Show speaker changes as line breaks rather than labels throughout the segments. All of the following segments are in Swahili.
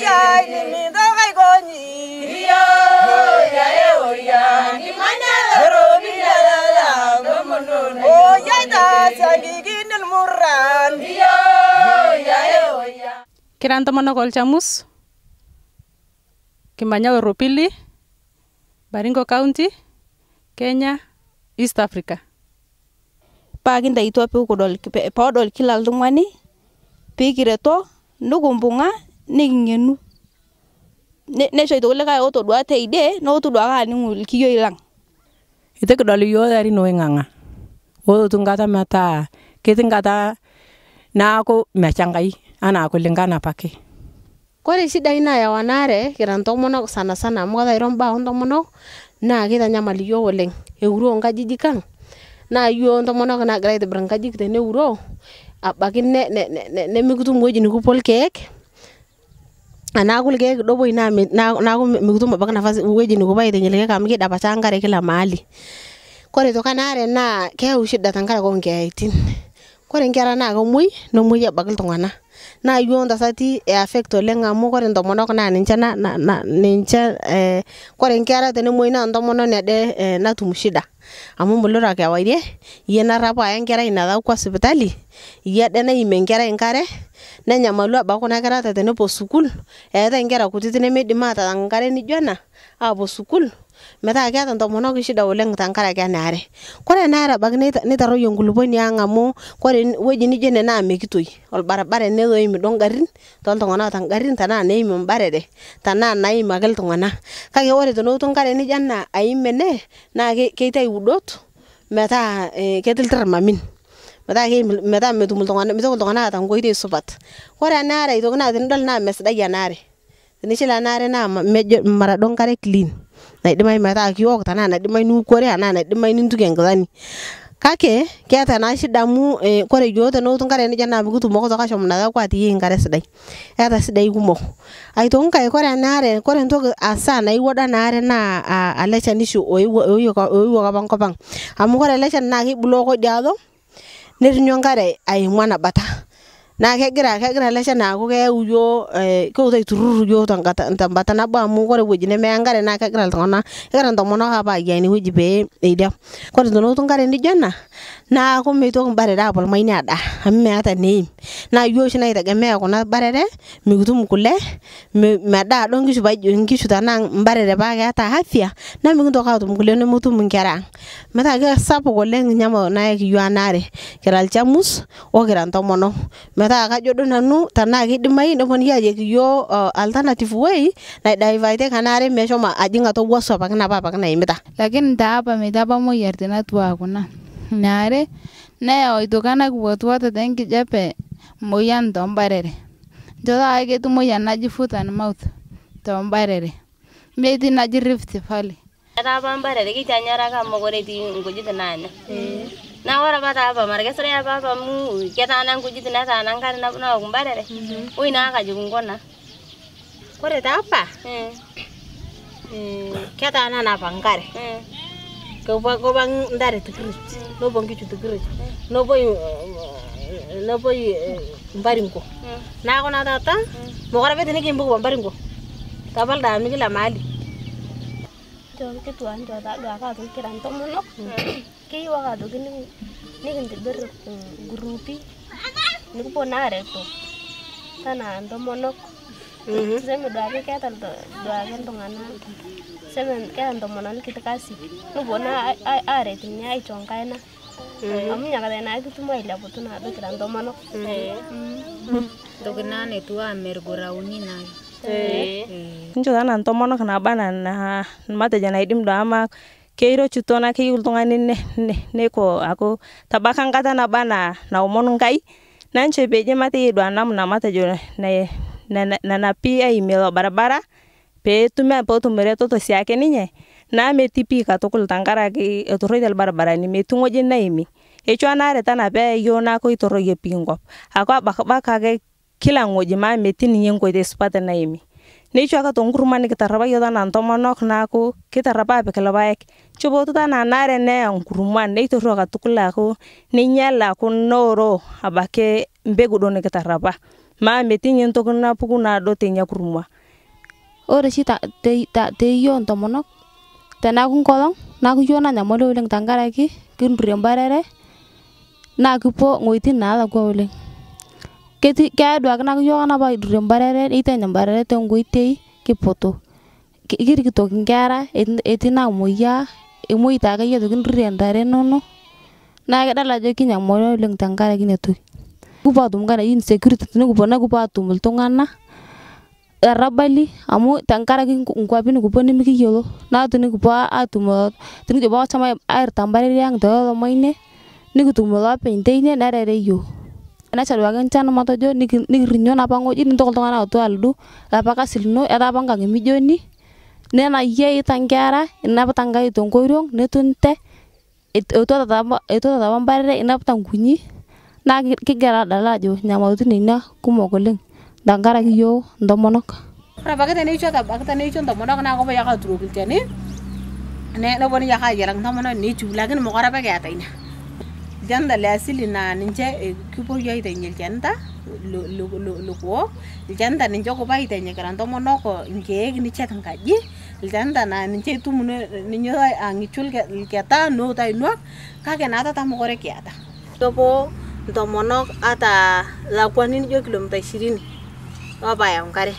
ya ni do kai go ni yo ya e o ya
ni
mana ro bi la la la go mo no o ya da sa gi gi
nil murran yo ya e o ya kiran
tomono kol chamus kimanya oropili Baringo County
Kenya East Africa itu apa pakintaitwa piikudol podol kila ltung'ani piikireto nukumbung'a nikingenu nechotklktodwati de nitudaknglkyon lang
itikidol iyong sari ninanga wosot ngata met kitngata naak mechangai anaakulinkanapak kore shidai nayawanare kira ntomonok sanasanamkaarombo tomonok na kitanyamal iyong oleg euro nkajij kang na iyong tomonok nagira tbir nkaji tani euro abakin nemikitumwejinikipol keek anaku ilkeek kidogo na naaku mikitum abaki nafasi uweji nikipaitinye ilkeek amu kidapacha nkare kila mahali. Kore aitoki ana are naa keyau shida tenkaraki oonkiyaitin. Kore nkera naa kemwoi nemwoi abaki iltung'ana naa yuo ntasati eaffect oleng' amu kore ntomonok naa ninche na na ninche eh kore nkera ndo naa ntomononi ade eh natum shida amu mulira kewarie iyie narrapu aya nkerai nataakwa sipitali iyie ade naimie nkera enkare nenyamalu abaki kuna kera ata tenepuo sukuul eetae eh, inkera kutiti nemeidim aatalang enkare nijo ena apuo ah, sukuul metaa keeta intomonok shida oleng tenkaraki ena are kore ena are abaki neitarroyie enkulupuoni ang amu kore ewueji nijo ene naa mekitoi olbaribara ene loim duo ingarrin toltung'anak oota ingarrin neim imbarere tanaa naim ake iltung'anak kake ore tenelotu enkare nijo ena aim ene eh, naa keitai udot metaa eh ketiltir irmamin. madagi mada medumul dongana medumul dongana ta ngoi de subat wara nare to na den dal na mes da ya nare ni chila nare na mejo mara dong kare clean na dimai mata kiwok ta na na dimai nu kore na na dimai nintu gengani kake keeta naa shida amu eh, kore yooth tenootu nkare nejia naa pikitumoko tokashom nakakwa atiyei nkare sidai eeta sidai kumok aitoki nkae kore enaare kore entoki asaa naiwuo duo enaare naa ale shani oshi oiwuoka apa nkop ang amu kore ele shani naa kibuloo kodi aco netinyo enkare aimua bata na kegira kegira ele shani aaku keyau iyiok keutu aiturrur iyiok na eh, nabo amu ore ewueji nemeya enkare naa kegira iltung'anak kegira intomonok apa ayia inewueji pee eidap kore tenelotu enkare nijo ena naaku meitoki imbarere apolmaini adaa amu meeta eneim naa iyiok oshi naitegemea kuna barere mikitum kule medaa duo nkishu paijo nkishu tanaa imbarere paa keeta afya nemikintoki atum kule nemetum inkera ang metaa kesapuk oleng nyamal nayaki iyiok enaare kira ilchamus okira intomonok. metaa kajo duo nanu tenaa kidimayu neponunui ajoki iyiok uh, alternative way naidivertie ena are meshomo ajing atua wuaso apake napa apake naimita. Lakini taa apa metii apa moyiaritin atua kuna inaare neyau itokana kiwuatwuatat enkijape moyian toombarere ncho taata ketii moyian naji foot and mouth toombarere metii naji Rift Valley.
Etaa apa mbarere kitanyaraka amu mokure etii nkujit naanya. Mm. Eh. na wara ba ta ba mar ga sare ba ba mu ke ta nan ku ji na ta nan kan na na ku mbare re oi na ka ji ku ngon na
kore ta pa eh eh ke ta na na ba ngare eh ko ba ko ba ndare tu kru no bo ngi tu tu kru no bo no bo mbari ngo na ko na ta ta hmm. mo gara be ni ki mbu ko mbari ngo ka bal da mi ki la mali
jor ke tuan jor tak dua kado kiran tok monok hmm. kiri wa kado gini ini genti kan ber hmm, grupi ni ku ponare to tanan to monok hmm. saya mau dua kayak tar dua kan mana saya mau kayak kita kasih nu bona are tinya ai congkaina kamu nyaka tena itu cuma ilah putu nado
kiran tomonok tuh itu tuh amer gorauni nagi
inchoo tanaa ntomonok naba na matejo naidim duo ama keiro chuto na keyieu ltung'ani neiko aku tabaka nkata naba na naomon nkai naa inche peeji mateyei duo namna matejo nanapi aimie lobaribara pootum reteto siake ninye naa metii pii katukul tankaraki etoroitie irbaribarani metii ng'oji naimi eicho anaare tanaa peeya yong naaku keitoroyie pii nkop aku abakbak ake kila ng'oji maa metii ninye nkoitei supat naimi neicho ake tong'uruman kitarapak yong tanaa ntomonok naaku kitarapak apik lopaek nchipotu tanaa naare neya ng'uruman neitoruu akatukul aaku neinyala aaku nooro abaki mbeku duo nikitarapa maa metii ninye ntoki napuku naaduo teinia kurumwa ore shi teyong ntomonok teneaku nkolong naaku yong nanyamali oleng tankaraki kinturrie mbarere naa kipuo ng'oitin naalakwa oleng keti kaya dua kena yo kana ba rembarere ite nyambarere te ngoite ki poto kiri kitok ngara eti na moya emoi ita ka yo kin ya rendare nono na ga dala jo kinya yo leng kara kinya tu kupa tum kana in security tinu kupa na kupa tum tongana ya rabali amu kara kin ngwa bin kupa ni miki yolo na tinu kupa atum tinu jo bawa sama air tambare yang do moine ni kutum lo pente ne na dari yo na cha gan chan moto jo ni ni rinyo na pango ji ntol tonga na otu aldu la paka silno eta ya panga ngi ni nena ye itangera iya, iya, ina patanga itu ngorong netunte itu tata itu tata bambare ina patangunyi na kigera dala jo nyamautu nina kumok oleng dangaraki yiok intomonok
ore apake teneisho abaiki teneisho intomonok naa kopa yaka aturoki ilchani neponu yaka ayiaraki intomonok neichu lakini mokore apa kiata ina janda le asili na ninche eh, kipur yo itenye janda lukuo janda ninche kupa itenye karantomo noko nkeek niche tankaji janda na ninche itumuno ninyo angichul ah, keta no ta inua kake na ata tamokore kiata topo ntomonok ata lakwani nijo kilomita ishirini opaya nkare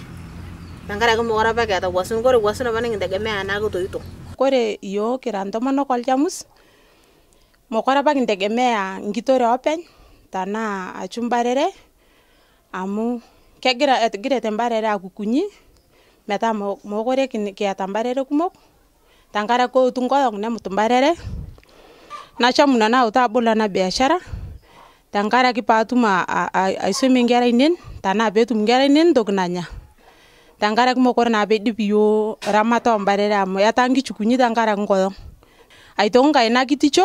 tenkaraki mokore apa kiata wasun kore wasun apa nikitegemea naa kitoito kore yiok kira ntomonok olchamus mokore apa kintegemea nkitore openy tanaa achu mbarere amu kegira egirete mbarere akukunyi metaa mokore kiata mbarere kumok tankare kootu nkolong nemut mbarere nacham nanu abol ana biashara tankaraki paatum aisomie nkera ainen tanaa peetum nkera ainen ntoki nanya tankaraki mokore naa peidip yuo ramat ombarere amu etaa nkichukunyi tankaraki nkolong aitoki nkae nakiticho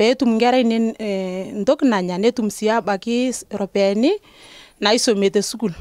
peetum nkerai eh, ntoki nanya netum sii abaki ropiyiani naisomie te sukuul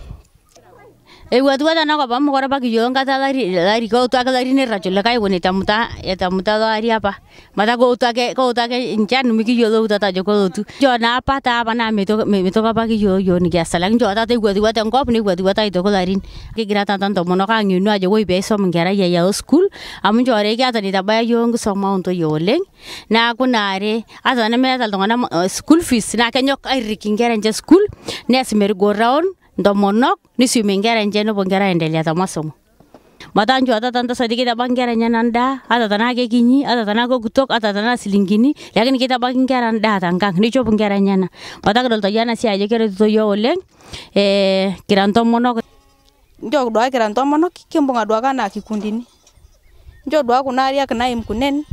ewatuata nakop amu kore abaki yuo nkata lariko outu ake larin erracho likae kon etamuta etamuta loari apa mata koutu ake koutu ake nchan mikiyolo tata ajo kolotu inchoo naa apa taa apa naa meitoki apa kiyolo yuo nikiasa lakini inchoo tata ewatiwata enkop newatiwata aitoki larin kigira tata ntomonok aang'enu ajo woi peisom nkerai ai alo sukuul amu inchoo re kiata neitabaya yuo nkisoma ontoyie oleng naaku naare ata tenemeeta iltung'ana uh, school fees naa kenyok airik inkera enche sukuul nees go round ntomonok nisiumie nkera enche bongera nkera aendelea te masomo metaa ata tanta keitabaki nkera enye nandaa ata tana ke kinyi, ata tana tanaa kutok, ata tana silingini lakini keitabaki ngang, ni tenkang nichop nkera enyena
Mata kidolta yioe ya jana siai ajo to yo oleng eh, kira ntomonok nchoo duake kira bonga kimbung'a kana kikundi ni. Njo duake kuna ya kana im kunen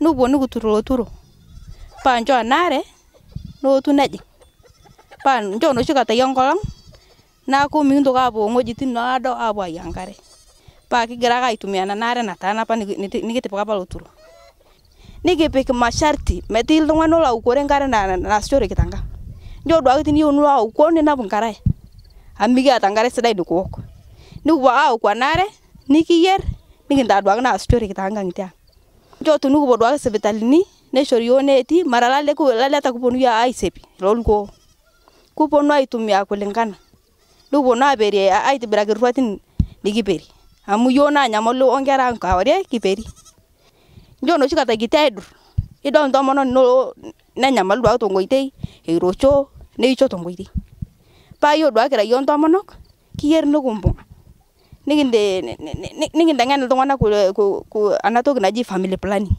Nubu nukuturr loturo anare, nu anaare Pa njo nu shika ta yong enkolong naku mikintoki apuo ng'ojitin naado apuo ayaa nkare paa kigira ake aitumia nena are nataana apa nikitipika apa loturo nikipik masharti metii iltung'ani olo aukore nkare naasishoreki tenkang nchoo duake tiniyeu nulo auko ninap nkarae amu mikiata nkare sidai nikiwok nikipuo ake aoku ana are nikiyer nikintaa duake naasishoreki tenkang'ite ang nchoo tunukupuo duake sipitalini neishori yuo neeti mara laleta kuponu yong aisepi loluko kuponu aitumia kulingana luponu aperi aitibiraki ruatin nikiperi amu yiok naa nyamalu onkera ang kiperi njo noshi kata kiti aidur idol ntomononi nolo nenyamalu duake tonkoitei eirocho neicho tonkoitei paa yiok duake kira yiok ntomonok kiyer nikimbung nikinteng'en iltung'anak ana toki naji family planning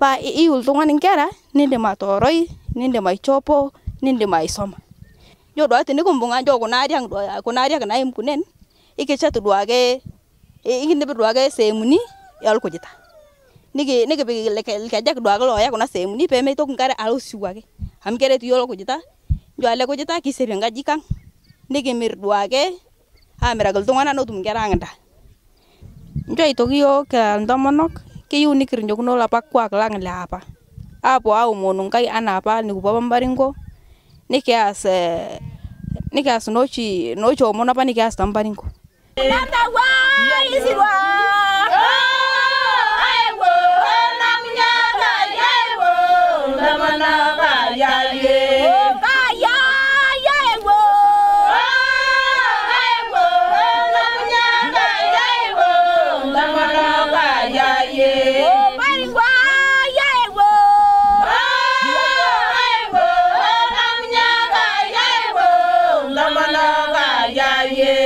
paa iyiu iltung'ani inkera nindim atooroi nindim aichopo nindim aisoma. doa doa tene kumbunga njo kunaria ngdoa kunaria kana imkunen ikicha tudwage ikinde bidwage semuni ya leke niki niki bikilekelekeja kidwage loya kuna semuni alo siwa ge ham kere tu yolkujita ya njo alekujita kisepia nkaji kang nikimir dwage amiraki iltung'ana notum nkera ng'ida njo aitoki yong kira ntomonok keyieu nikirinjokino lapa kuak lang liapa apuo lapak kwa anaapa le apa mbari ko nikias eh, nikias nochi nochi pa nikias tambaringo nanda
yeah.